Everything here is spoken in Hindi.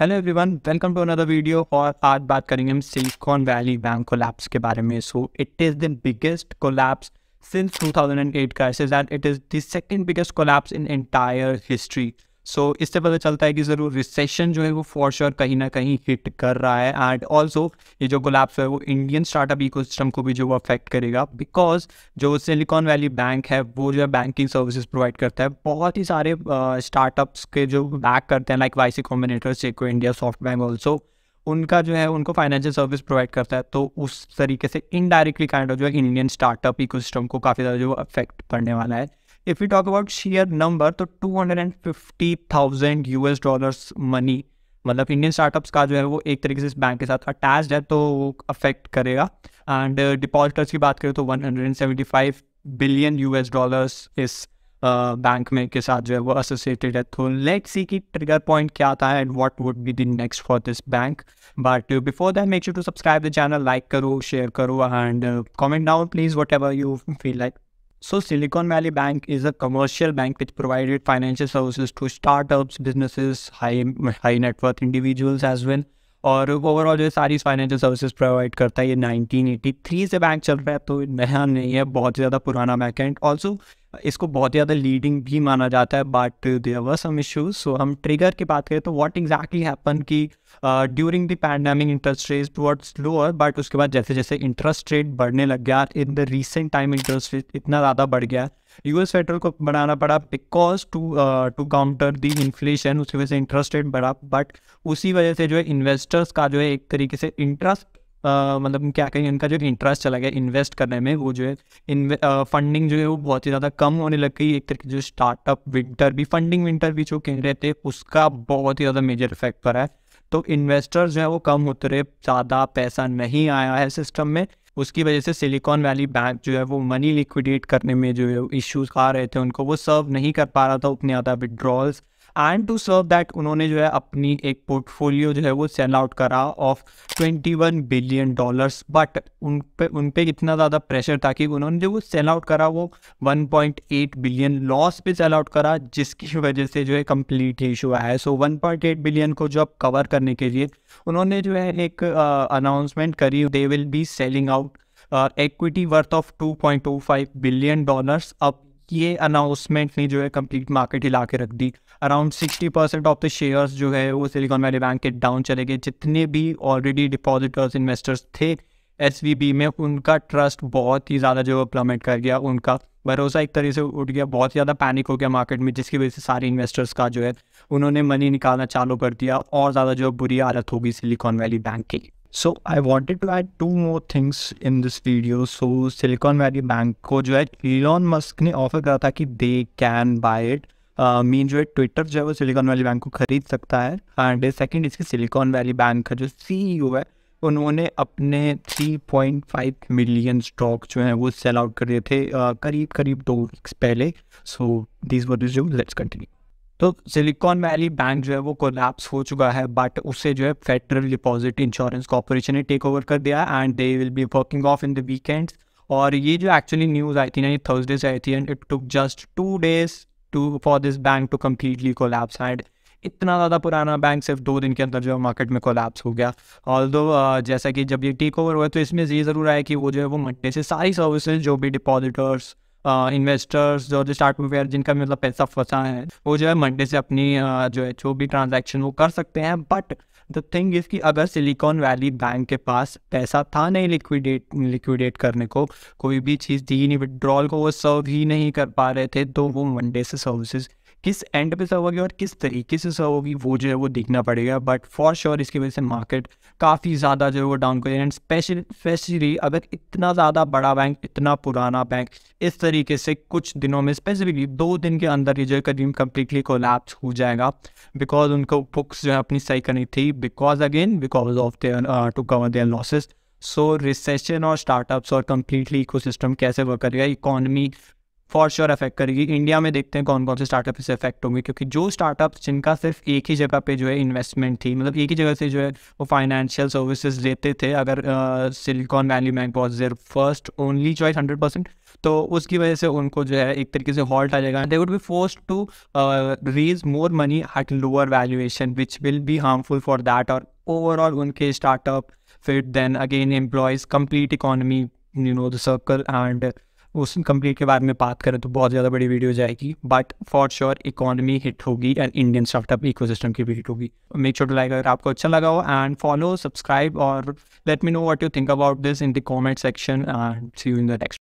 Hello everyone welcome to another video और आज बात करेंगे हम सिलिकॉन वैली बैंक कोलैप्स के बारे में so it is the biggest collapse since 2008 thousand and eight it is the second biggest collapse in entire history so so, इससे पता चलता है कि ज़रूर रिसेशन जो है वो फॉर श्योर कहीं ना कहीं हिट कर रहा है एंड ऑल्सो ये जो गुलाब्स है वो इंडियन स्टार्टअप सिस्टम को भी जो वो अफेक्ट करेगा बिकॉज जो सिलिकॉन वैली बैंक है वो जो है बैंकिंग सर्विसेज प्रोवाइड करता है बहुत ही सारे स्टार्टअप्स uh, के जो बैक करते हैं like Y C combinator Sequoia India SoftBank also उनका जो है उनको फाइनेंशियल सर्विस प्रोवाइड करता है तो उस तरीके से इनडायरेक्टली काइंड ऑफ जो है इंडियन स्टार्टअप सिस्टम को काफ़ी ज़्यादा जो अफेक्ट करने वाला है if you talk about share number तो two hundred and fifty thousand U S dollars money मतलब इंडियन स्टार्टअप्स का जो है वो एक तरीके से इस बैंक के साथ अटैच है तो वो अफेक्ट करेगा एंड डिपॉजिटर्स uh, की बात करें तो one hundred and seventy five billion U S dollars इस बैंक uh, में के साथ जो है वो एसोसिएटेड है तो लेट सी की ट्रिगर पॉइंट क्या था and what would be the next for this bank but before that make sure to subscribe the channel like करो शेयर करो and comment down please whatever you feel like So Silicon Valley Bank is a commercial bank which provided financial services to startups, businesses, high high net worth individuals as well. और ओवरऑल जो सारी फाइनेंशियल सर्विसेज प्रोवाइड करता है ये 1983 से बैंक चल रहा है तो नया नहीं है बहुत ज़्यादा पुराना बैंक एंड ऑल्सो इसको बहुत ज़्यादा लीडिंग भी माना जाता है but there were some issues so हम ट्रिगर की बात करें तो व्हाट एग्जैक्टली हैपन कि during the pandemic interest rate towards lower but उसके बाद जैसे जैसे इंटरेस्ट रेट बढ़ने लग गया in the recent time interest rate इतना ज़्यादा बढ़ गया यूएस फेडरल को बढ़ाना पड़ा because to to counter the inflation उसकी वजह से इंटरेस्ट रेट बढ़ा बट उसी वजह से जो है इन्वेस्टर्स का जो है एक तरीके से इंटरेस्ट मतलब क्या कहें उनका जो इंटरेस्ट चला गया इन्वेस्ट करने में वो जो है इन फंडिंग जो है वो बहुत ही ज़्यादा कम होने लग गई एक तरीके जो स्टार्टअप विंटर भी फंडिंग विंटर भी जो कह रहे थे उसका बहुत ही ज़्यादा मेजर इफेक्ट पड़ा है तो इन्वेस्टर्स जो है वो कम होते रहे ज़्यादा पैसा नहीं आया है सिस्टम में उसकी वजह से सिलिकॉन वैली बैंक जो है वो मनी लिक्विडेट करने में जो है इश्यूज आ रहे थे उनको वो सर्व नहीं कर पा रहा था उतने ज़्यादा withdrawals and to serve that उन्होंने जो है अपनी एक पोर्टफोलियो जो है वो सेल आउट करा ऑफ 21 बिलियन डॉलर्स बट उन पे उन पे इतना ज़्यादा प्रेशर था कि उन्होंने जो वो सेल आउट करा वो 1.8 बिलियन लॉस पे सेल आउट करा जिसकी वजह से जो है कम्प्लीटली इशू आया है सो वन बिलियन को जो अब कवर करने के लिए उन्होंने जो है एक अनाउंसमेंट uh, करी they will be selling out equity worth of 2.25 billion dollars अब ये अनाउंसमेंट ने जो है कंप्लीट मार्केट हिला के रख दी around sixty percent of the shares जो है वो सिलिकॉन वैली बैंक के डाउन चले गए जितने भी ऑलरेडी डिपॉजिटर्स इन्वेस्टर्स थे एस में उनका ट्रस्ट बहुत ही ज़्यादा जो प्लमेट कर गया उनका भरोसा एक तरह से उठ गया बहुत ज़्यादा पैनिक हो गया मार्केट में जिसकी वजह से सारे इन्वेस्टर्स का जो है उन्होंने मनी निकालना चालू कर दिया और ज़्यादा जो बुरी हालत होगी सिलिकॉन वैली बैंक की so I wanted to add two more things in this video so Silicon Valley bank को जो है लॉन मस्क ने ऑफर करा था कि they can buy it mean uh, जो है ट्विटर जो है वो सिलिकॉन वैली बैंक को खरीद सकता है एंड सेकेंड इसके सिलिकॉन वैली बैंक का जो सी e है उन्होंने अपने 3.5 मिलियन स्टॉक जो हैं वो सेल आउट कर दिए थे uh, करीब करीब दो वीक्स पहले सो दिस वर जो लेट्स कंटिन्यू तो सिलिकॉन वैली बैंक जो है वो कोलैप्स हो चुका है बट उसे जो है फेडरल डिपॉजिट इंश्योरेंस कॉरपोरेशन ने टेक ओवर कर दिया and they will be working of in the weekends और ये जो एक्चुअली न्यूज़ आई थी ना ये थर्सडे से आई थी and it took just two days to for this bank to completely collapse and इतना ज़्यादा पुराना बैंक सिर्फ दो दिन के अंदर जो है मार्केट में कोलैप्स हो गया ऑल दो uh, जैसा कि जब ये टेक ओवर हुआ तो इसमें ये ज़रूर आया कि वो जो है वो मंडे से सारी सर्विसेज जो भी डिपॉजिटर्स इन्वेस्टर्स uh, जो जो स्टार्ट वेयर जिनका मतलब पैसा फंसा है वो जो है मंडे से अपनी uh, जो है जो भी ट्रांजेक्शन वो कर सकते हैं बट द थिंग इज़ कि अगर सिलिकॉन वैली बैंक के पास पैसा था नहीं लिक्विडेट लिक्विडेट करने को कोई भी चीज़ दी नहीं विड्रॉल को वो सर्व ही नहीं कर पा रहे थे तो वो मंडे से सर्विसेज़ किस एंड पे सर्व होगी और किस तरीके से सर्व होगी वो जो है वो देखना पड़ेगा बट फॉर श्योर इसकी वजह से मार्केट काफ़ी ज़्यादा जो है वो डाउन करेगा एंड स्पेशल स्पेशली अगर इतना ज़्यादा बड़ा बैंक इतना पुराना बैंक इस तरीके से कुछ दिनों में स्पेसिफिकली दो दिन के अंदर ये जो है करीम कम्प्लीटली कोलैप्स हो जाएगा बिकॉज उनको बुक्स जो है अपनी सही करनी थी because again because of their to cover their losses so recession और स्टार्टअप्स और कम्प्लीटली इकोसिस्टम कैसे वर्क करेगा इकॉनमी फॉर श्योर अफेक्ट करेगी इंडिया में देखते हैं कौन कौन से स्टार्टअप इसे अफेक्ट होंगे क्योंकि जो स्टार्टअप जिनका सिर्फ एक ही जगह पे जो है इन्वेस्टमेंट थी मतलब एक ही जगह से जो है वो फाइनेंशियल सर्विसेज देते थे अगर Silicon Valley bank was their first only choice hundred percent तो उसकी वजह से उनको जो है एक तरीके से हॉल्ट आ जाएगा they would be force to raise more money at lower valuation which will be harmful for that और ओवरऑल उनके स्टार्टअप फिर then again employees complete economy you know the circle and उस कंप्लीट के बारे में बात करें तो बहुत ज़्यादा बड़ी वीडियो जाएगी but for sure economy hit होगी एंड इंडियन स्टार्टअप इकोसिस्टम की भी हिट होगी मेक श्योर टू लाइक अगर आपको अच्छा लगा हो एंड फॉलो सब्सक्राइब और let me know what you think about this in the comment section and see you in the next